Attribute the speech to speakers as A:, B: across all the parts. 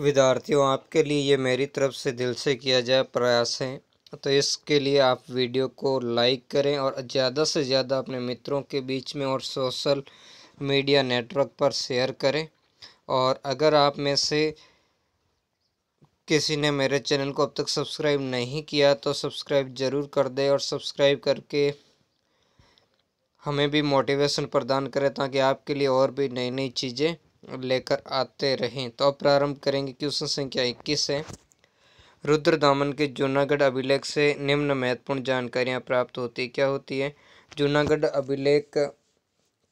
A: विद्यार्थियों आपके लिए ये मेरी तरफ से दिल से किया जाए प्रयास है तो इसके लिए आप वीडियो को लाइक करें और ज़्यादा से ज़्यादा अपने मित्रों के बीच में और सोशल मीडिया नेटवर्क पर शेयर करें और अगर आप में से किसी ने मेरे चैनल को अब तक सब्सक्राइब नहीं किया तो सब्सक्राइब ज़रूर कर दें और सब्सक्राइब करके हमें भी मोटिवेशन प्रदान करें ताकि आपके लिए और भी नई नई चीज़ें लेकर आते रहें तो अब प्रारंभ करेंगे क्वेश्चन संख्या इक्कीस से रुद्र दामन के जूनागढ़ अभिलेख से निम्न महत्वपूर्ण जानकारियाँ प्राप्त होती क्या होती है जूनागढ़ अभिलेख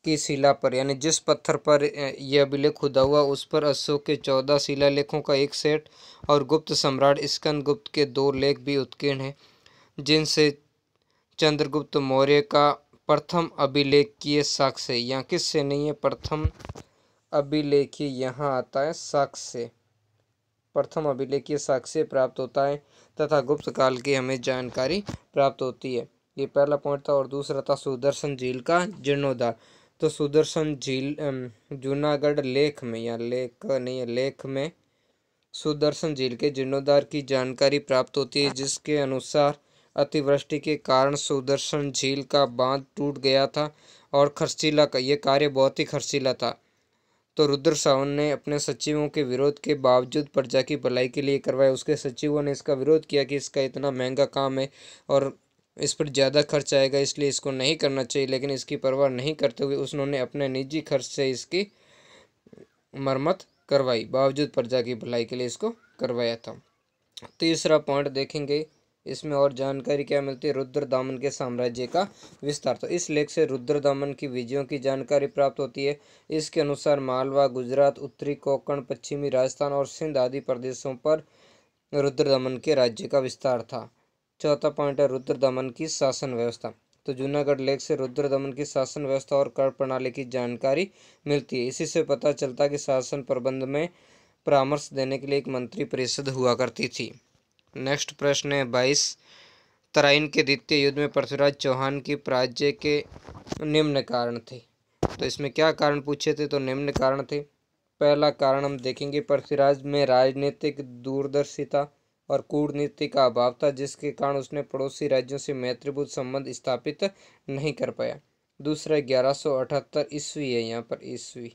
A: की शिला पर यानी जिस पत्थर पर यह अभिलेख खुदा हुआ उस पर अशोक के चौदह शिला लेखों का एक सेट और गुप्त सम्राट स्कंद गुप्त के दो लेख भी उत्कीर्ण हैं जिनसे चंद्रगुप्त मौर्य का प्रथम अभिलेख किए साक्ष्य या किससे नहीं है प्रथम अभिलेखीय यहाँ आता है साक्ष्य प्रथम अभिलेखीय साक्ष्य प्राप्त होता है तथा गुप्त काल की हमें जानकारी प्राप्त होती है ये पहला पॉइंट था और दूसरा था सुदर्शन झील का जीर्णोद्धार तो सुदर्शन झील जूनागढ़ लेख में या लेख नहीं लेख में सुदर्शन झील के जीर्णोद्धार की जानकारी प्राप्त होती है जिसके अनुसार अतिवृष्टि के कारण सुदर्शन झील का बांध टूट गया था और खर्चीला का ये कार्य बहुत ही खर्चीला था तो रुद्र सावन ने अपने सचिवों के विरोध के बावजूद प्रजा की भलाई के लिए करवाया उसके सचिवों ने इसका विरोध किया कि इसका इतना महंगा काम है और इस पर ज़्यादा खर्च आएगा इसलिए इसको नहीं करना चाहिए लेकिन इसकी परवाह नहीं करते हुए उसने अपने निजी खर्च से इसकी मरम्मत करवाई बावजूद प्रजा की भलाई के लिए इसको करवाया था तीसरा पॉइंट देखेंगे इसमें और जानकारी क्या मिलती है रुद्र दामन के साम्राज्य का विस्तार तो इस लेख से रुद्र दामन की विजयों की जानकारी प्राप्त होती है इसके अनुसार मालवा गुजरात उत्तरी कोकण पश्चिमी राजस्थान और सिंध आदि प्रदेशों पर रुद्र दमन के राज्य का विस्तार था चौथा पॉइंट है रुद्र दमन की शासन व्यवस्था तो जूनागढ़ लेख से रुद्र दमन की शासन व्यवस्था और कर प्रणाली की जानकारी मिलती है इसी से पता चलता कि शासन प्रबंध में परामर्श देने के लिए एक मंत्री परिषद हुआ करती थी नेक्स्ट प्रश्न है बाईस तराइन के द्वितीय युद्ध में पृथ्वीराज चौहान की पराजय के निम्न कारण थे तो इसमें क्या कारण पूछे थे तो निम्न कारण थे पहला कारण हम देखेंगे पृथ्वीराज में राजनीतिक दूरदर्शिता और कूटनीति का अभाव था जिसके कारण उसने पड़ोसी राज्यों से मैत्रीभूत संबंध स्थापित नहीं कर पाया दूसरा ग्यारह सौ अठहत्तर ईस्वी है यहाँ पर ईस्वी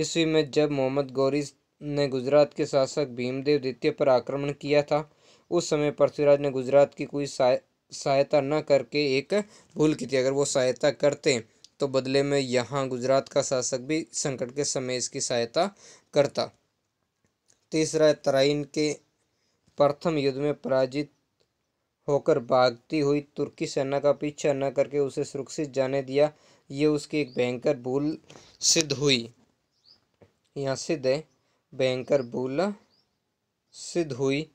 A: ईस्वी में जब मोहम्मद गौरी ने गुजरात के शासक भीमदेव द्वितीय पर आक्रमण किया था उस समय पृथ्वीराज ने गुजरात की कोई सहायता न करके एक भूल की थी अगर वो सहायता करते तो बदले में यहाँ गुजरात का शासक भी संकट के समय इसकी सहायता करता तीसरा तराइन के प्रथम युद्ध में पराजित होकर भागती हुई तुर्की सेना का पीछा न करके उसे सुरक्षित जाने दिया ये उसकी एक भयंकर भूल सिद्ध हुई यहाँ सिद्ध है भयंकर भूल सिद्ध हुई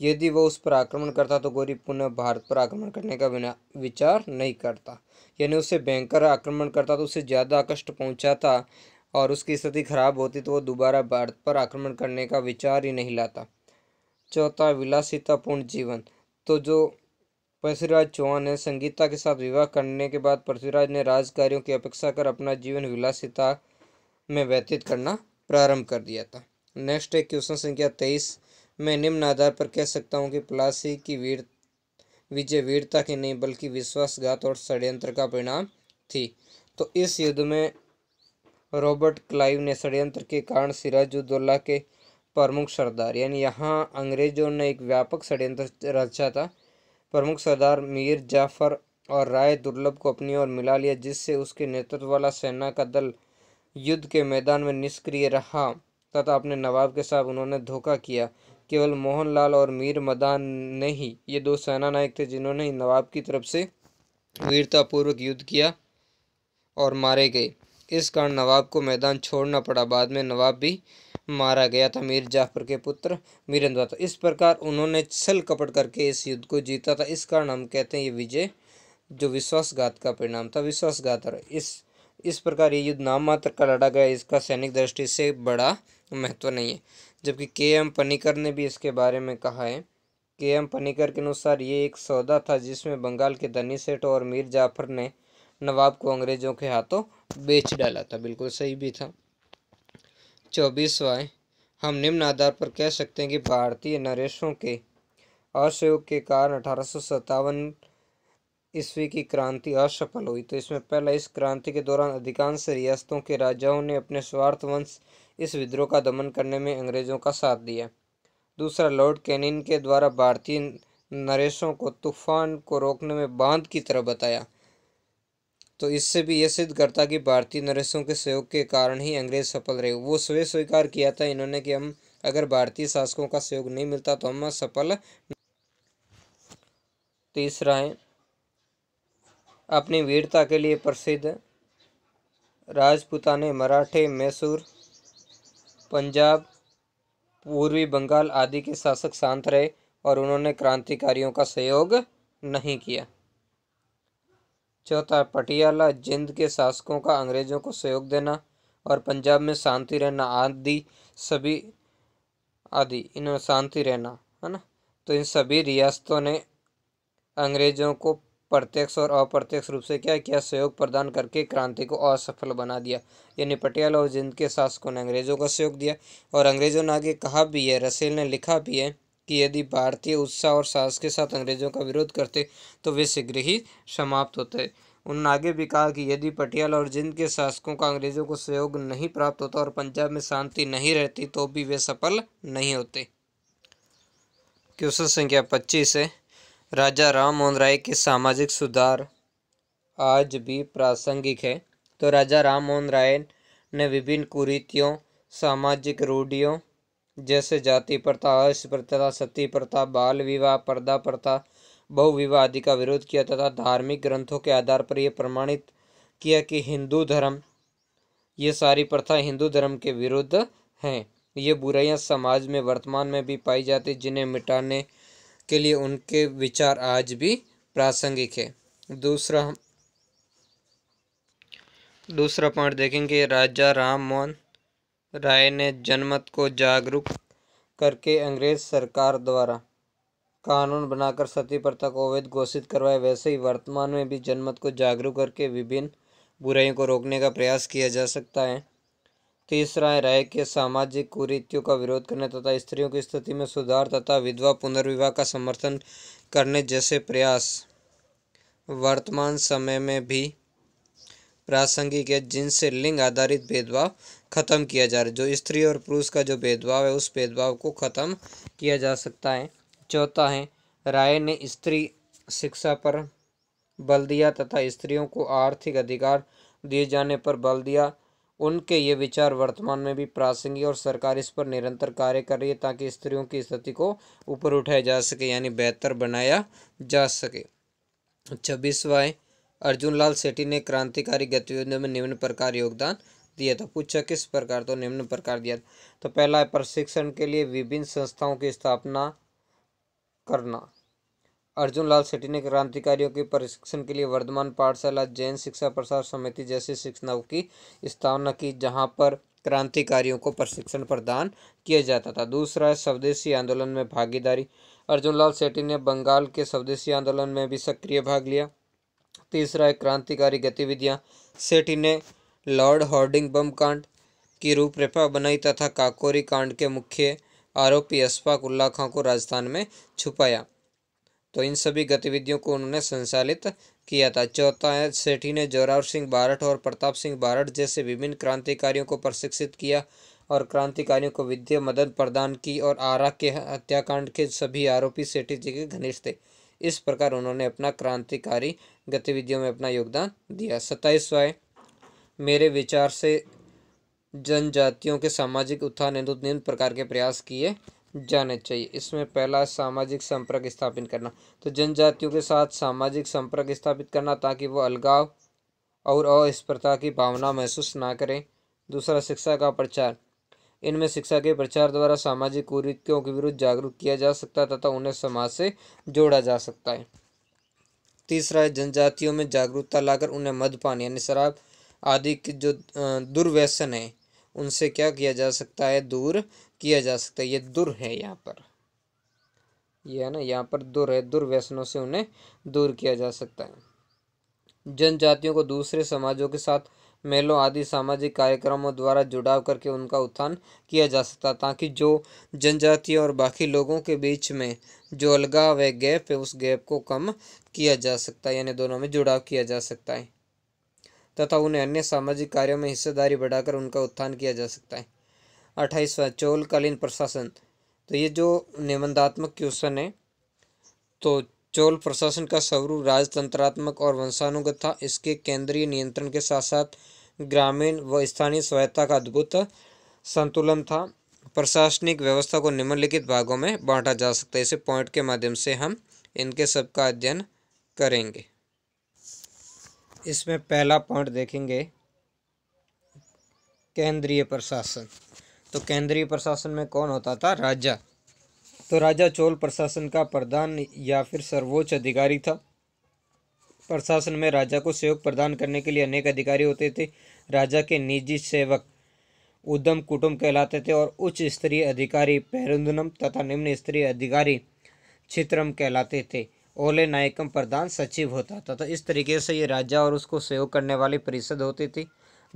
A: यदि वह उस पर आक्रमण करता तो गौरी पुनः भारत पर आक्रमण करने का विचार नहीं करता यानी उसे भयंकर आक्रमण करता तो उसे ज़्यादा कष्ट पहुंचाता और उसकी स्थिति खराब होती तो वह दोबारा भारत पर आक्रमण करने का विचार ही नहीं लाता चौथा विलासितापूर्ण जीवन तो जो पृथ्वीराज चौहान ने संगीता के साथ विवाह करने के बाद पृथ्वीराज ने राजकार्यों की अपेक्षा कर अपना जीवन विलासिता में व्यतीत करना प्रारंभ कर दिया था नेक्स्ट है क्वेश्चन संख्या तेईस मैं निम्न आधार पर कह सकता हूँ कि प्लासी की वीर विजय वीरता की नहीं बल्कि विश्वासघात और षड्यंत्र का परिणाम थी तो इस युद्ध में रॉबर्ट क्लाइव ने षड्यंत्र के कारण सिराजुद्दौला के प्रमुख सरदार यानी यहाँ अंग्रेजों ने एक व्यापक षड्यंत्र रचा था प्रमुख सरदार मीर जाफर और राय दुर्लभ को अपनी ओर मिला लिया जिससे उसके नेतृत्व वाला सेना का दल युद्ध के मैदान में निष्क्रिय रहा तथा अपने नवाब के साथ उन्होंने धोखा किया केवल मोहनलाल और मीर मदान ने ही ये दो सेना नायक थे जिन्होंने नवाब की तरफ से वीरतापूर्वक युद्ध किया और मारे गए इस कारण नवाब को मैदान छोड़ना पड़ा बाद में नवाब भी मारा गया था मीर जाफर के पुत्र मीरंदा था इस प्रकार उन्होंने छल कपट करके इस युद्ध को जीता था इस कारण हम कहते हैं ये विजय जो विश्वासघात का परिणाम था विश्वासघात इस इस प्रकार ये युद्ध नाम मात्र का लड़ा गया इसका सैनिक दृष्टि से बड़ा को महत्व नहीं है जबकि के एम पनीकर ने भी इसके बारे में कहा है के एम पनीकर के अनुसार ये एक सौदा था जिसमें बंगाल के धनी सेठ और मीर जाफर ने नवाब को अंग्रेज़ों के हाथों बेच डाला था बिल्कुल सही भी था चौबीसवा हम निम्न आधार पर कह सकते हैं कि भारतीय नरेशों के असहयोग के कारण अठारह ईस्वी की क्रांति असफल हुई तो इसमें पहला इस क्रांति के दौरान अधिकांश रियासतों के राजाओं ने अपने स्वार्थ वंश इस विद्रोह का दमन करने में अंग्रेज़ों का साथ दिया दूसरा लॉर्ड कैनिन के द्वारा भारतीय नरेशों को तूफान को रोकने में बांध की तरह बताया तो इससे भी यह सिद्ध करता कि भारतीय नरेशों के सहयोग के कारण ही अंग्रेज सफल रहे वो स्वयं स्वीकार किया था इन्होंने कि हम अगर भारतीय शासकों का सहयोग नहीं मिलता तो हम सफल तीसरा है अपनी वीरता के लिए प्रसिद्ध राजपूताने मराठे मैसूर पंजाब पूर्वी बंगाल आदि के शासक शांत रहे और उन्होंने क्रांतिकारियों का सहयोग नहीं किया चौथा पटियाला जिंद के शासकों का अंग्रेजों को सहयोग देना और पंजाब में शांति रहना आदि सभी आदि इन्होंने शांति रहना है ना तो इन सभी रियासतों ने अंग्रेजों को प्रत्यक्ष और अप्रत्यक्ष रूप से क्या किया सहयोग प्रदान करके क्रांति को असफल बना दिया यानी पटियाला और जिंद के शासकों ने अंग्रेज़ों का सहयोग दिया और अंग्रेज़ों ने आगे कहा भी है रसेल ने लिखा भी है कि यदि भारतीय उत्साह और साहस के साथ अंग्रेज़ों का विरोध करते तो वे शीघ्र ही समाप्त होते उन्होंने आगे भी कहा कि यदि पटियाला और जिंद के शासकों का अंग्रेज़ों को सहयोग नहीं प्राप्त होता और पंजाब में शांति नहीं रहती तो भी वे सफल नहीं होते क्वेश्चन संख्या पच्चीस है राजा राम मोहन राय के सामाजिक सुधार आज भी प्रासंगिक है तो राजा राम मोहन राय ने विभिन्न कुरीतियों सामाजिक रूढ़ियों जैसे जाति प्रथा अर्ष प्रथा सती प्रथा बाल विवाह पर्दा प्रथा बहुविवाह आदि का विरोध किया तथा धार्मिक ग्रंथों के आधार पर यह प्रमाणित किया कि हिंदू धर्म ये सारी प्रथा हिंदू धर्म के विरुद्ध हैं ये बुराइयां समाज में वर्तमान में भी पाई जाती जिन्हें मिटाने उसके लिए उनके विचार आज भी प्रासंगिक है दूसरा दूसरा पॉइंट देखेंगे राजा राम मोहन राय ने जनमत को जागरूक करके अंग्रेज सरकार द्वारा कानून बनाकर सती प्रथा को अवैध घोषित करवाया वैसे ही वर्तमान में भी जनमत को जागरूक करके विभिन्न बुराइयों को रोकने का प्रयास किया जा सकता है तीसरा है राय के सामाजिक कुरीतियों का विरोध करने तथा स्त्रियों की स्थिति में सुधार तथा विधवा पुनर्विवाह का समर्थन करने जैसे प्रयास वर्तमान समय में भी प्रासंगिक है जिनसे लिंग आधारित भेदभाव खत्म किया जा रहा है जो स्त्री और पुरुष का जो भेदभाव है उस भेदभाव को खत्म किया जा सकता है चौथा है राय ने स्त्री शिक्षा पर बल दिया तथा स्त्रियों को आर्थिक अधिकार दिए जाने पर बल दिया उनके ये विचार वर्तमान में भी प्रासंगिक और सरकार इस पर निरंतर कार्य कर रही है ताकि स्त्रियों की स्थिति को ऊपर उठाया जा सके यानी बेहतर बनाया जा सके छब्बीसवा है अर्जुन लाल सेठी ने क्रांतिकारी गतिविधियों में निम्न प्रकार योगदान दिया था पूछा किस प्रकार तो निम्न प्रकार दिया तो पहला है प्रशिक्षण के लिए विभिन्न संस्थाओं की स्थापना करना अर्जुन लाल सेठी ने क्रांतिकारियों के प्रशिक्षण के लिए वर्धमान पाठशाला जैन शिक्षा प्रसार समिति जैसी शिक्षाओं की स्थापना की जहाँ पर क्रांतिकारियों को प्रशिक्षण प्रदान किया जाता था दूसरा है स्वदेशी आंदोलन में भागीदारी अर्जुन लाल सेठी ने बंगाल के स्वदेशी आंदोलन में भी सक्रिय भाग लिया तीसरा है क्रांतिकारी गतिविधियाँ सेठी ने लॉर्ड हॉर्डिंग बम कांड की रूपरेखा बनाई तथा काकोरी कांड के मुख्य आरोपी अशफाक उल्ला खां को राजस्थान में छुपाया तो इन सभी गतिविधियों को उन्होंने संचालित किया था चौथा है सेठी ने जोरावर सिंह बारठ और प्रताप सिंह बारठ जैसे विभिन्न क्रांतिकारियों को प्रशिक्षित किया और क्रांतिकारियों को विद्य मदद प्रदान की और आरा के हत्याकांड के सभी आरोपी सेठी जी के घनिष्ठ थे इस प्रकार उन्होंने अपना क्रांतिकारी गतिविधियों में अपना योगदान दिया सताईसवा मेरे विचार से जनजातियों के सामाजिक उत्थान हेतु निम्न प्रकार के प्रयास किए जाने चाहिए इसमें पहला सामाजिक संपर्क स्थापित करना तो जनजातियों के साथ सामाजिक संपर्क स्थापित करना ताकि वो अलगाव और अस्पृता की भावना महसूस ना करें दूसरा शिक्षा का प्रचार इनमें शिक्षा के प्रचार द्वारा सामाजिक कुरीतियों के विरुद्ध जागरूक किया जा सकता है तथा उन्हें समाज से जोड़ा जा सकता है तीसरा है जनजातियों में जागरूकता लाकर उन्हें मदपान यानी शराब आदि की जो दुर्व्यसन है उनसे क्या किया जा सकता है दूर किया जा सकता है ये दुर है यहाँ पर यह है ना यहाँ पर दुर है दुर व्यसनों से उन्हें दूर किया जा सकता है जनजातियों को दूसरे समाजों के साथ मेलों आदि सामाजिक कार्यक्रमों द्वारा जुड़ाव करके उनका उत्थान किया जा सकता ताकि जो जनजातीय और बाकी लोगों के बीच में जो अलगाव है गैप है उस गैप को कम किया जा सकता है यानी दोनों में जुड़ाव किया जा सकता है तथा उन्हें अन्य सामाजिक कार्यों में हिस्सेदारी बढ़ाकर उनका उत्थान किया जा सकता है अट्ठाईसवा चोलकालीन प्रशासन तो ये जो निबंधात्मक क्वेश्चन है तो चोल प्रशासन का स्वरूप राजतंत्रात्मक और वंशानुगत था इसके केंद्रीय नियंत्रण के साथ साथ ग्रामीण व स्थानीय स्वायत्ता का अद्भुत संतुलन था प्रशासनिक व्यवस्था को निम्नलिखित भागों में बांटा जा सकता है इसे पॉइंट के माध्यम से हम इनके सबका अध्ययन करेंगे इसमें पहला पॉइंट देखेंगे केंद्रीय प्रशासन तो केंद्रीय प्रशासन में कौन होता था राजा तो राजा चोल प्रशासन का प्रधान या फिर सर्वोच्च अधिकारी था प्रशासन में राजा को सहयोग प्रदान करने के लिए अनेक अधिकारी होते थे राजा के निजी सेवक उद्यम कुटुंब कहलाते थे और उच्च स्तरीय अधिकारी पेरुंदनम तथा निम्न स्तरीय अधिकारी छित्रम कहलाते थे ओले नायकम प्रधान सचिव होता था तो इस तरीके से ये राजा और उसको सहयोग करने वाली परिषद होती थी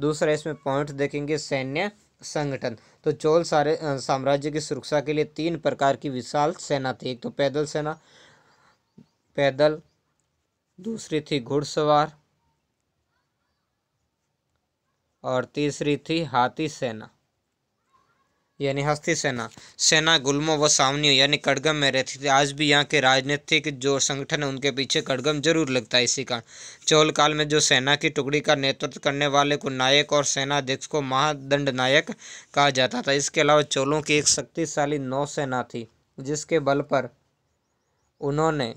A: दूसरा इसमें पॉइंट देखेंगे सैन्य संगठन तो चोल सारे साम्राज्य की सुरक्षा के लिए तीन प्रकार की विशाल सेना थी एक तो पैदल सेना पैदल दूसरी थी घुड़सवार और तीसरी थी हाथी सेना यानी हस्ती सेना सेना गुलमो व सावनियों यानी कड़गम में रहती थी आज भी यहाँ के राजनीतिक जो संगठन है उनके पीछे कड़गम जरूर लगता है इसी का चोल काल में जो सेना की टुकड़ी का नेतृत्व करने वाले को नायक और सेनाध्यक्ष को महादंड नायक कहा जाता था इसके अलावा चोलों की एक शक्तिशाली नौसेना थी जिसके बल पर उन्होंने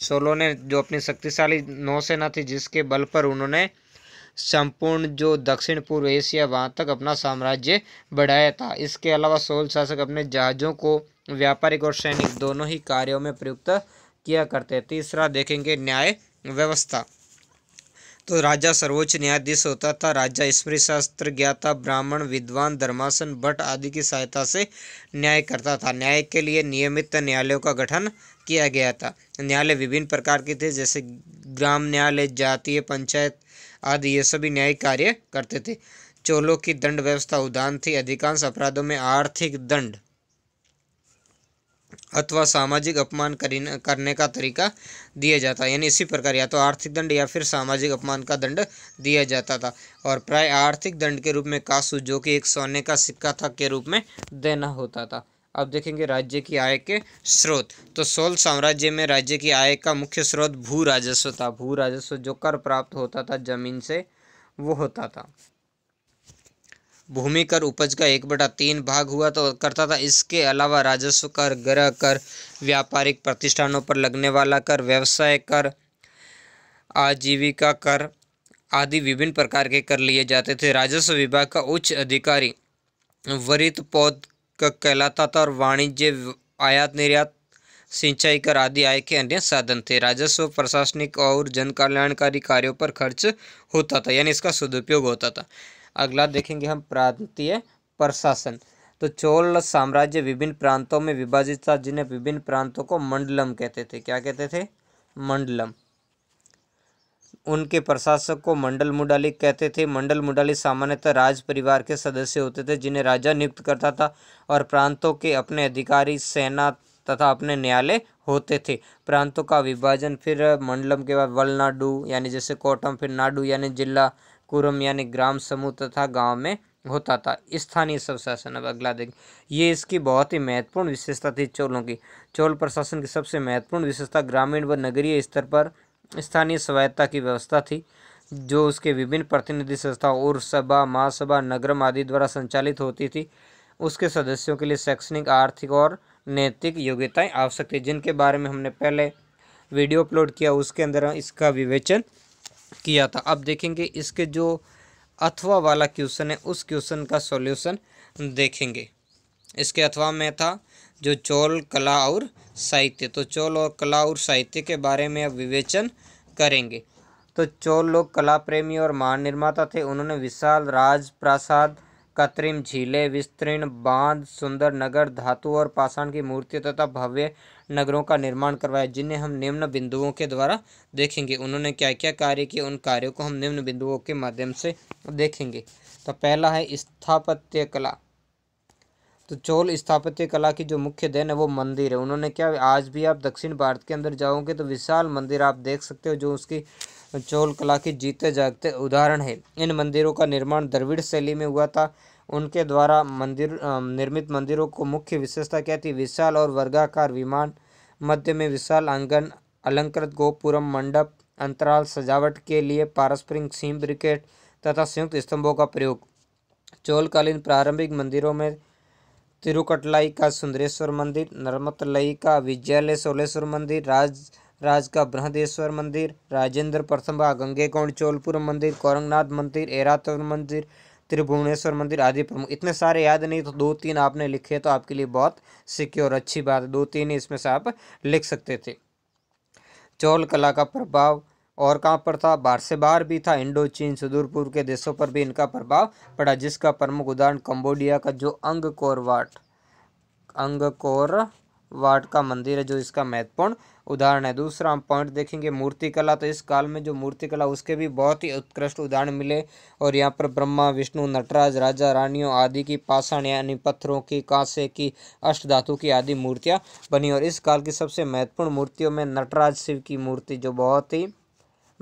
A: चोलों ने जो अपनी शक्तिशाली नौसेना थी जिसके बल पर उन्होंने संपूर्ण जो दक्षिण पूर्व एशिया वहाँ तक अपना साम्राज्य बढ़ाया था इसके अलावा सोल शासक अपने जहाज़ों को व्यापारिक और सैनिक दोनों ही कार्यों में प्रयुक्त किया करते तीसरा देखेंगे न्याय व्यवस्था तो राजा सर्वोच्च न्यायाधीश होता था राजा स्मृत शास्त्र ज्ञाता ब्राह्मण विद्वान धर्मासन भट्ट आदि की सहायता से न्याय करता था न्याय के लिए नियमित न्यायालयों का गठन किया गया था न्यायालय विभिन्न प्रकार के थे जैसे ग्राम न्यायालय जातीय पंचायत आदि ये सभी न्यायिक कार्य करते थे चोलों की दंड व्यवस्था उदाहरण थी अधिकांश अपराधों में आर्थिक दंड अथवा सामाजिक अपमान करने का तरीका दिया जाता यानी इसी प्रकार या तो आर्थिक दंड या फिर सामाजिक अपमान का दंड दिया जाता था और प्राय आर्थिक दंड के रूप में कासू जो कि एक सोने का सिक्का था के रूप में देना होता था अब देखेंगे राज्य की आय के स्रोत तो सोल साम्राज्य में राज्य की आय का मुख्य स्रोत भू राजस्व था भू राजस्व जो कर प्राप्त होता था जमीन से वो होता था भूमि कर उपज का एक बटा तीन भाग हुआ तो करता था इसके अलावा राजस्व कर ग्रह कर व्यापारिक प्रतिष्ठानों पर लगने वाला कर व्यवसाय कर आजीविका कर आदि विभिन्न प्रकार के कर लिए जाते थे राजस्व विभाग का उच्च अधिकारी वरित पौध कहलाता था और वाणिज्य आयात निर्यात सिंचाई कर आदि आय के अन्य साधन थे राजस्व प्रशासनिक और जन कल्याणकारी कार्यों पर खर्च होता था यानी इसका सदुपयोग होता था अगला देखेंगे हम प्रांतीय प्रशासन तो चोल साम्राज्य विभिन्न प्रांतों में विभाजित था जिन्हें विभिन्न प्रांतों को मंडलम कहते थे क्या कहते थे मंडलम उनके प्रशासक को मंडल मुडालिक कहते थे मंडल मुडालिक सामान्यतः राज परिवार के सदस्य होते थे जिन्हें राजा नियुक्त करता था और प्रांतों के अपने अधिकारी सेना तथा अपने न्यायालय होते थे प्रांतों का विभाजन फिर मंडलम के बाद वलनाडु यानी जैसे कोटम फिर नाडु यानी जिला कुरम यानी ग्राम समूह तथा गाँव में होता था स्थानीय स्वशासन अब अगला देखें ये इसकी बहुत ही महत्वपूर्ण विशेषता थी चोलों की चोल प्रशासन की सबसे महत्वपूर्ण विशेषता ग्रामीण व नगरीय स्तर पर स्थानीय स्वायत्ता की व्यवस्था थी जो उसके विभिन्न प्रतिनिधि संस्थाओं और सभा महासभा नगरम आदि द्वारा संचालित होती थी उसके सदस्यों के लिए शैक्षणिक आर्थिक और नैतिक योग्यताएं आवश्यक थी जिनके बारे में हमने पहले वीडियो अपलोड किया उसके अंदर इसका विवेचन किया था अब देखेंगे इसके जो अथवा वाला क्वेश्चन है उस क्वेश्चन का सॉल्यूशन देखेंगे इसके अथवा में था जो चोल कला और साहित्य तो चोल और कला और साहित्य के बारे में अब विवेचन करेंगे तो चोल लोग कला प्रेमी और महान निर्माता थे उन्होंने विशाल राज प्रसाद कृत्रिम झीलें विस्तीर्ण बांध सुंदर नगर धातु और पाषाण की मूर्तियों तथा भव्य नगरों का निर्माण करवाया जिन्हें हम निम्न बिंदुओं के द्वारा देखेंगे उन्होंने क्या क्या कार्य किए उन कार्यों को हम निम्न बिंदुओं के माध्यम से देखेंगे तो पहला है स्थापत्य कला तो चोल स्थापत्य कला की जो मुख्य देन है वो मंदिर है उन्होंने क्या आज भी आप दक्षिण भारत के अंदर जाओगे तो विशाल मंदिर आप देख सकते हो जो उसकी चोल कला की जीते जागते उदाहरण है इन मंदिरों का निर्माण द्रविड़ शैली में हुआ था उनके द्वारा मंदिर निर्मित मंदिरों को मुख्य विशेषता क्या थी विशाल और वर्गाकार विमान मध्य में विशाल आंगन अलंकृत गोपुरम मंडप अंतराल सजावट के लिए पारस्परिक सीम ब्रिकेट तथा संयुक्त स्तंभों का प्रयोग चोलकालीन प्रारंभिक मंदिरों में तिरुकटलाई का सुंदरेश्वर मंदिर नर्मतलई का विजयालय सोलेश्वर मंदिर राज राज का बृहदेश्वर मंदिर राजेंद्र गंगे कौंड चोलपुर मंदिर कोरंगनाथ मंदिर एरातवर मंदिर त्रिभुवनेश्वर मंदिर आदि प्रमुख इतने सारे याद नहीं तो दो तीन आपने लिखे तो आपके लिए बहुत सिक्योर अच्छी बात दो तीन ही इसमें से आप लिख सकते थे चौल कला का प्रभाव और कहाँ पर था बाहर से बाहर भी था इंडो चीन सुदूर पूर्व के देशों पर भी इनका प्रभाव पड़ा जिसका प्रमुख उदाहरण कंबोडिया का जो अंग कोरवाट अंग कोर वाट का मंदिर है जो इसका महत्वपूर्ण उदाहरण है दूसरा हम पॉइंट देखेंगे मूर्तिकला तो इस काल में जो मूर्तिकला उसके भी बहुत ही उत्कृष्ट उदाहरण मिले और यहाँ पर ब्रह्मा विष्णु नटराज राजा रानियों आदि की पाषाण यानी पत्थरों की कांसे की अष्ट धातु की आदि मूर्तियाँ बनी और इस काल की सबसे महत्वपूर्ण मूर्तियों में नटराज शिव की मूर्ति जो बहुत ही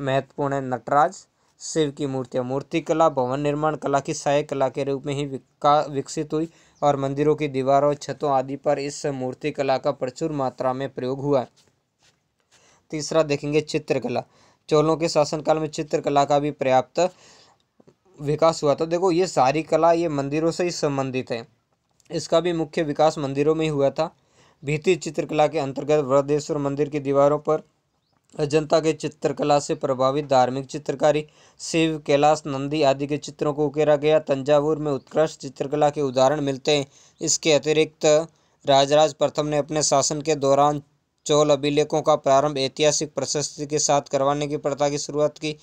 A: महत्वपूर्ण है नटराज शिव की मूर्तियाँ मूर्तिकला भवन निर्माण कला की सहायक कला के रूप में ही विकसित हुई और मंदिरों की दीवारों छतों आदि पर इस मूर्तिकला का प्रचुर मात्रा में प्रयोग हुआ तीसरा देखेंगे चित्रकला चोलों के शासनकाल में चित्रकला का भी पर्याप्त विकास हुआ था तो देखो ये सारी कला ये मंदिरों से ही संबंधित है इसका भी मुख्य विकास मंदिरों में ही हुआ था भीति चित्रकला के अंतर्गत वृद्धेश्वर मंदिर की दीवारों पर अजंता के चित्रकला से प्रभावित धार्मिक चित्रकारी शिव कैलाश नंदी आदि के चित्रों को उकेरा गया तंजावुर में उत्कृष्ट चित्रकला के उदाहरण मिलते हैं इसके अतिरिक्त राजराज प्रथम ने अपने शासन के दौरान चोल अभिलेखों का प्रारंभ ऐतिहासिक प्रशस्ति के साथ करवाने की प्रथा की शुरुआत की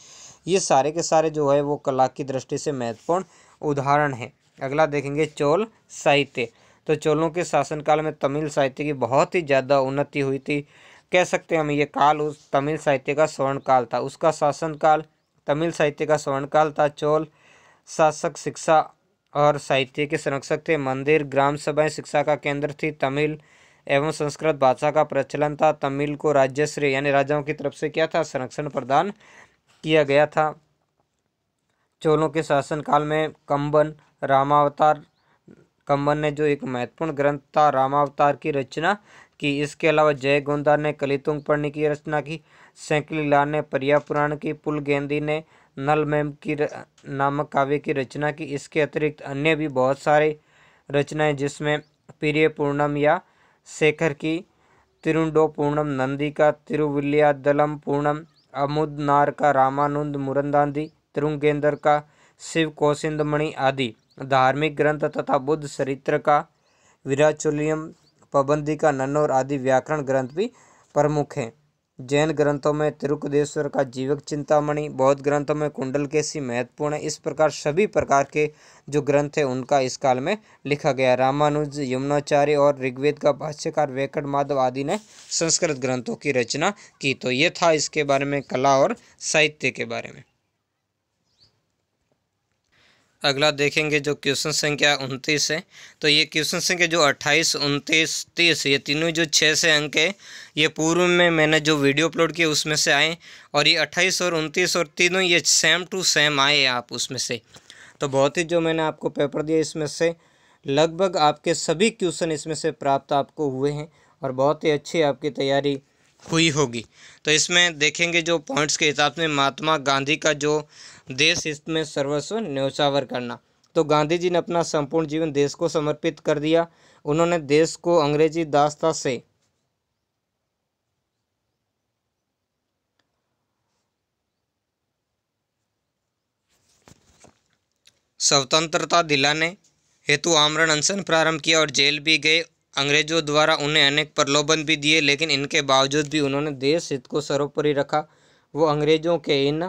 A: ये सारे के सारे जो है वो कला की दृष्टि से महत्वपूर्ण उदाहरण है अगला देखेंगे चोल साहित्य तो चोलों के शासनकाल में तमिल साहित्य की बहुत ही ज़्यादा उन्नति हुई थी कह सकते हैं हम ये काल उस तमिल साहित्य का स्वर्ण काल था उसका शासन काल तमिल साहित्य का स्वर्ण काल था चोल शासक शिक्षा और साहित्य के संरक्षक थे मंदिर ग्राम सभाएं शिक्षा का केंद्र थी तमिल एवं संस्कृत भाषा का प्रचलन था तमिल को राज्यश्री यानी राजाओं की तरफ से क्या था संरक्षण प्रदान किया गया था चोलों के शासनकाल में कंबन रामावतार कंबन ने जो एक महत्वपूर्ण ग्रंथ था रामावतार की रचना की इसके अलावा जय गोंदा ने कलितुंग पर्णी की रचना की सैकली लाल ने परिया पुराण की पुल गेंदी ने नल मेम की नामक काव्य की रचना की इसके अतिरिक्त अन्य भी बहुत सारे रचनाएं जिसमें प्रिय पूर्णम या शेखर की तिरुंडो पूर्णम नंदी का दलम पूर्णम अमुदनार का रामानंद मुरंदांदी तिरुंगेंद्र का शिव कौशिंदमणि आदि धार्मिक ग्रंथ तथा बुद्ध चरित्र का विराचुलियम पबंदी का नन्नौर आदि व्याकरण ग्रंथ भी प्रमुख हैं जैन ग्रंथों में तिरुकदेश्वर का जीवक चिंतामणि बौद्ध ग्रंथों में कुंडल केसी महत्वपूर्ण है इस प्रकार सभी प्रकार के जो ग्रंथ हैं उनका इस काल में लिखा गया रामानुज यमुनाचार्य और ऋग्वेद का भाष्यकार वेंकट माधव आदि ने संस्कृत ग्रंथों की रचना की तो ये था इसके बारे में कला और साहित्य के बारे में अगला देखेंगे जो क्वेश्चन संख्या उनतीस है तो ये क्वेश्चन संख्या जो अट्ठाईस उनतीस तीस ये तीनों जो छः से अंक है ये पूर्व में मैंने जो वीडियो अपलोड किए उसमें से आए और ये अट्ठाईस और उनतीस और तीनों ये सेम टू सेम आए आप उसमें से तो बहुत ही जो मैंने आपको पेपर दिया इसमें से लगभग आपके सभी क्वेश्चन इसमें से प्राप्त आपको हुए हैं और बहुत ही अच्छी आपकी तैयारी हुई होगी तो इसमें देखेंगे जो पॉइंट्स के हिसाब से महात्मा गांधी का जो देश हित में सर्वस्व न्यौछावर करना तो गांधी जी ने अपना संपूर्ण जीवन देश को समर्पित कर दिया उन्होंने देश को अंग्रेजी दास्ता से स्वतंत्रता दिलाने हेतु आमरण अनशन प्रारंभ किया और जेल भी गए अंग्रेजों द्वारा उन्हें अनेक प्रलोभन भी दिए लेकिन इनके बावजूद भी उन्होंने देश हित को सर्वोपरि रखा वो अंग्रेजों के इन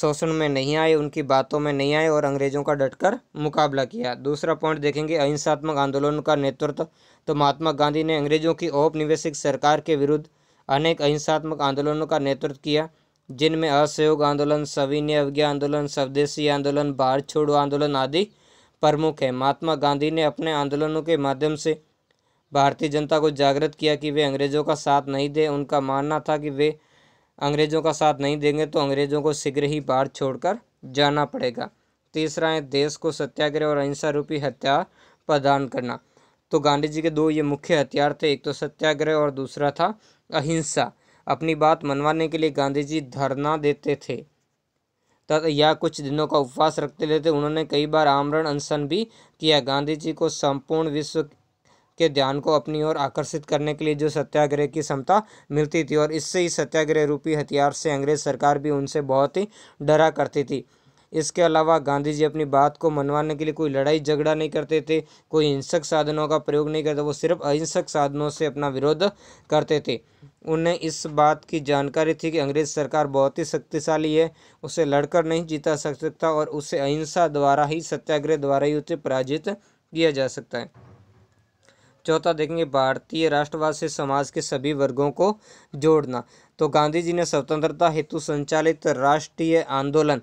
A: शोषण में नहीं आए उनकी बातों में नहीं आए और अंग्रेजों का डटकर मुकाबला किया दूसरा पॉइंट देखेंगे अहिंसात्मक आंदोलन का नेतृत्व तो महात्मा गांधी ने अंग्रेजों की औपनिवेशिक सरकार के विरुद्ध अनेक अहिंसात्मक आंदोलनों का नेतृत्व किया जिनमें असहयोग आंदोलन सविनय अवज्ञा आंदोलन स्वदेशी आंदोलन भारत छोड़ो आंदोलन आदि प्रमुख है महात्मा गांधी ने अपने आंदोलनों के माध्यम से भारतीय जनता को जागृत किया कि वे अंग्रेज़ों का साथ नहीं दें उनका मानना था कि वे अंग्रेज़ों का साथ नहीं देंगे तो अंग्रेज़ों को शीघ्र ही बाहर छोड़कर जाना पड़ेगा तीसरा है देश को सत्याग्रह और अहिंसा रूपी हथियार प्रदान करना तो गांधी जी के दो ये मुख्य हथियार थे एक तो सत्याग्रह और दूसरा था अहिंसा अपनी बात मनवाने के लिए गांधी जी धरना देते थे या कुछ दिनों का उपवास रखते रहते उन्होंने कई बार आमरण अनशन भी किया गांधी जी को संपूर्ण विश्व के ध्यान को अपनी ओर आकर्षित करने के लिए जो सत्याग्रह की क्षमता मिलती थी और इससे ही सत्याग्रह रूपी हथियार से अंग्रेज सरकार भी उनसे बहुत ही डरा करती थी इसके अलावा गांधी जी अपनी बात को मनवाने के लिए कोई लड़ाई झगड़ा नहीं करते थे कोई हिंसक साधनों का प्रयोग नहीं करते वो सिर्फ अहिंसक साधनों से अपना विरोध करते थे उन्हें इस बात की जानकारी थी कि अंग्रेज सरकार बहुत ही शक्तिशाली है उसे लड़कर नहीं जीता सक सकता और उसे अहिंसा द्वारा ही सत्याग्रह द्वारा ही उसे पराजित किया जा सकता है चौथा देखेंगे भारतीय राष्ट्रवाद से समाज के सभी वर्गों को जोड़ना तो गांधी जी ने स्वतंत्रता हेतु संचालित राष्ट्रीय आंदोलन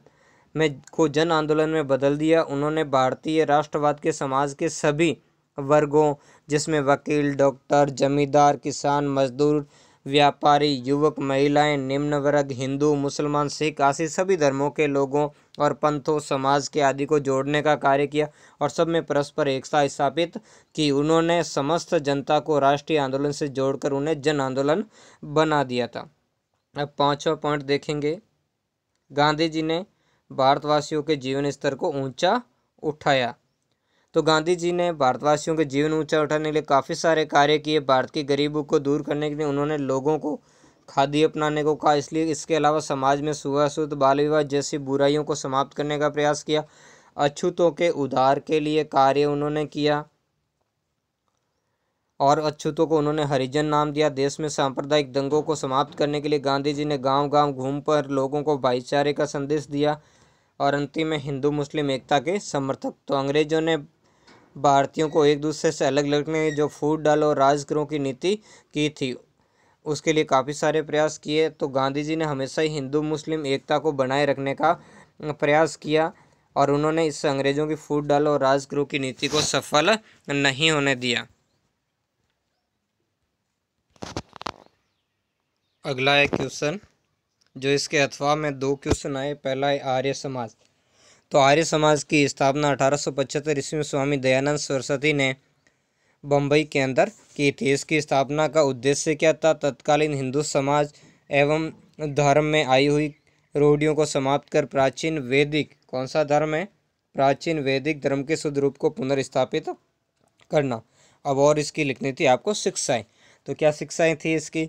A: में को जन आंदोलन में बदल दिया उन्होंने भारतीय राष्ट्रवाद के समाज के सभी वर्गों जिसमें वकील डॉक्टर जमींदार किसान मजदूर व्यापारी युवक महिलाएं निम्न वर्ग हिंदू मुसलमान सिख आदि सभी धर्मों के लोगों और पंथों समाज के आदि को जोड़ने का कार्य किया और सब में परस्पर एकता स्थापित की उन्होंने समस्त जनता को राष्ट्रीय आंदोलन से जोड़कर उन्हें जन आंदोलन बना दिया था अब पाँचवा पॉइंट देखेंगे गांधी जी ने भारतवासियों के जीवन स्तर को ऊंचा उठाया तो गांधी जी ने भारतवासियों के जीवन ऊंचा उठाने के लिए काफ़ी सारे कार्य किए भारत की गरीबों को दूर करने के लिए उन्होंने लोगों को खादी अपनाने को कहा इसलिए इसके अलावा समाज में शुद्ध बाल विवाह जैसी बुराइयों को समाप्त करने का प्रयास किया अछूतों के उद्धार के लिए कार्य उन्होंने किया और अछूतों को उन्होंने हरिजन नाम दिया देश में सांप्रदायिक दंगों को समाप्त करने के लिए गांधी जी ने गांव-गांव घूम पर लोगों को भाईचारे का संदेश दिया और अंतिम में हिंदू मुस्लिम एकता के समर्थक तो अंग्रेजों ने भारतीयों को एक दूसरे से अलग रखने जो फूट डाल और राज की नीति की थी उसके लिए काफ़ी सारे प्रयास किए तो गांधी जी ने हमेशा ही हिंदू मुस्लिम एकता को बनाए रखने का प्रयास किया और उन्होंने इस अंग्रेज़ों की फूट डालो और राजगुरु की नीति को सफल नहीं होने दिया अगला है क्वेश्चन जो इसके अथवा में दो क्वेश्चन आए पहला है आर्य समाज तो आर्य समाज की स्थापना अठारह सौ पचहत्तर ईस्वी में स्वामी दयानंद सरस्वती ने बम्बई के अंदर की थी इसकी स्थापना का उद्देश्य क्या था तत्कालीन हिंदू समाज एवं धर्म में आई हुई रूढ़ियों को समाप्त कर प्राचीन वैदिक कौन सा धर्म है प्राचीन वैदिक धर्म के शुद्ध रूप को पुनर्स्थापित करना अब और इसकी लिखनी थी आपको शिक्षाएँ तो क्या शिक्षाएं थी इसकी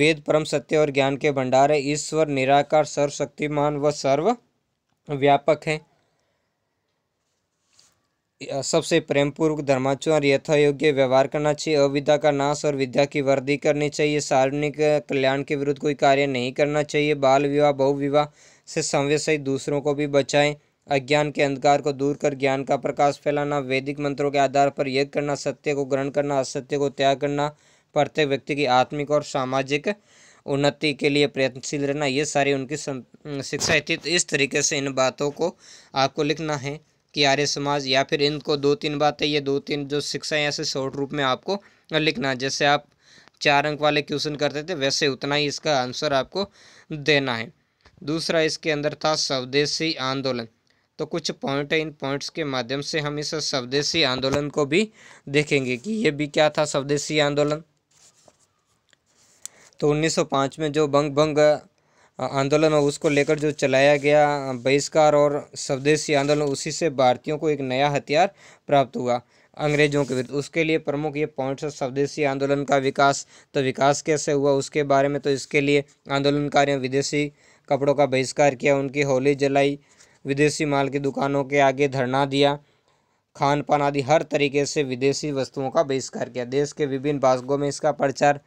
A: वेद परम सत्य और ज्ञान के भंडार है ईश्वर निराकार सर्वशक्तिमान व सर्व व्यापक है सबसे प्रेमपूर्वक धर्माचार यथा योग्य व्यवहार करना चाहिए अविद्या का नाश और विद्या की वृद्धि करनी चाहिए सार्वजनिक कल्याण के विरुद्ध कोई कार्य नहीं करना चाहिए बाल विवाह बहुविवाह से संवेद सहित दूसरों को भी बचाएं अज्ञान के अंधकार को दूर कर ज्ञान का प्रकाश फैलाना वैदिक मंत्रों के आधार पर यज्ञ करना सत्य को ग्रहण करना असत्य को त्याग करना प्रत्येक व्यक्ति की आत्मिक और सामाजिक उन्नति के लिए प्रयत्नशील रहना ये सारी उनकी शिक्षा थी तो इस तरीके से इन बातों को आपको लिखना है कि आर्य समाज या फिर इनको दो तीन बातें ये दो तीन जो शिक्षाएँ ऐसे शॉर्ट रूप में आपको लिखना है जैसे आप चार अंक वाले क्वेश्चन करते थे वैसे उतना ही इसका आंसर आपको देना है दूसरा इसके अंदर था स्वदेशी आंदोलन तो कुछ पॉइंट है इन पॉइंट्स के माध्यम से हम इस स्वदेशी आंदोलन को भी देखेंगे कि ये भी क्या था स्वदेशी आंदोलन तो 1905 में जो बंग भंग आंदोलन है उसको लेकर जो चलाया गया बहिष्कार और स्वदेशी आंदोलन उसी से भारतीयों को एक नया हथियार प्राप्त हुआ अंग्रेजों के विरुद्ध उसके लिए प्रमुख ये पॉइंट्स है स्वदेशी आंदोलन का विकास तो विकास कैसे हुआ उसके बारे में तो इसके लिए आंदोलनकारियों विदेशी कपड़ों का बहिष्कार किया उनकी होली जलाई विदेशी माल की दुकानों के आगे धरना दिया खान पान आदि हर तरीके से विदेशी वस्तुओं का बहिष्कार किया देश के विभिन्न भागों में इसका प्रचार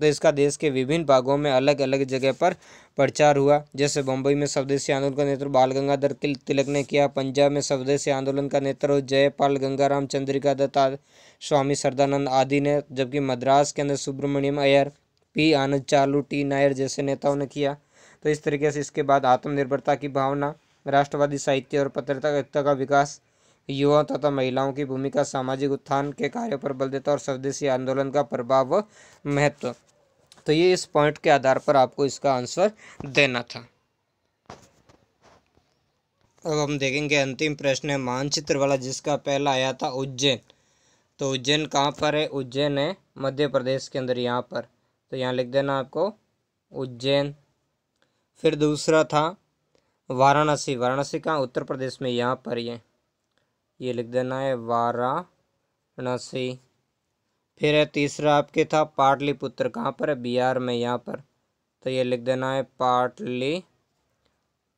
A: तो इसका देश के विभिन्न भागों में अलग अलग जगह पर प्रचार हुआ जैसे बम्बई में स्वदेशी आंदोलन का नेतृत्व बाल गंगाधर तिलक ने किया पंजाब में स्वदेशी आंदोलन का नेतृत्व जयपाल गंगाराम चंद्रिका दत्ता स्वामी सरदानंद आदि ने जबकि मद्रास के अंदर सुब्रमण्यम अयर पी आनंद चालू टी नायर जैसे नेताओं ने किया तो इस तरीके से इसके बाद आत्मनिर्भरता की भावना राष्ट्रवादी साहित्य और पत्रकारिता का विकास युवाओं तथा महिलाओं की भूमिका सामाजिक उत्थान के कार्यों पर बल देता और स्वदेशी आंदोलन का प्रभाव व महत्व तो ये इस पॉइंट के आधार पर आपको इसका आंसर देना था अब हम देखेंगे अंतिम प्रश्न है मानचित्र वाला जिसका पहला आया था उज्जैन तो उज्जैन कहाँ पर है उज्जैन है मध्य प्रदेश के अंदर यहाँ पर तो यहाँ लिख देना आपको उज्जैन फिर दूसरा था वाराणसी वाराणसी कहाँ उत्तर प्रदेश में यहाँ पर ये यह। ये लिख देना है वाराणसी फिर है तीसरा आपके था पाटलिपुत्र कहाँ पर है बिहार में यहाँ पर तो ये लिख देना है पाटली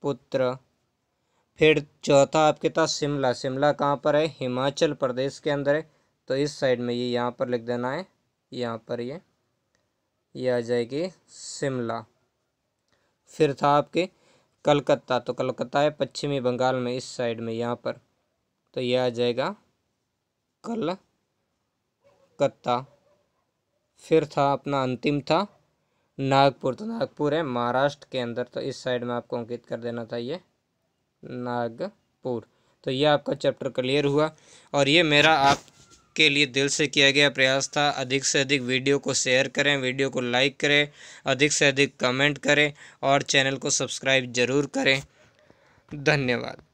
A: पुत्र फिर चौथा आपके था शिमला शिमला कहाँ पर है हिमाचल प्रदेश के अंदर है तो इस साइड में ये यहाँ पर लिख देना है यहाँ पर ये ये आ जाएगी शिमला फिर था आपके कलकत्ता तो कलकत्ता है पश्चिमी बंगाल में इस साइड में यहाँ पर तो यह आ जाएगा कल कत्ता फिर था अपना अंतिम था नागपुर तो नागपुर है महाराष्ट्र के अंदर तो इस साइड में आपको अंकित कर देना था ये नागपुर तो ये आपका चैप्टर क्लियर हुआ और ये मेरा आपके लिए दिल से किया गया प्रयास था अधिक से अधिक वीडियो को शेयर करें वीडियो को लाइक करें अधिक से अधिक कमेंट करें और चैनल को सब्सक्राइब ज़रूर करें धन्यवाद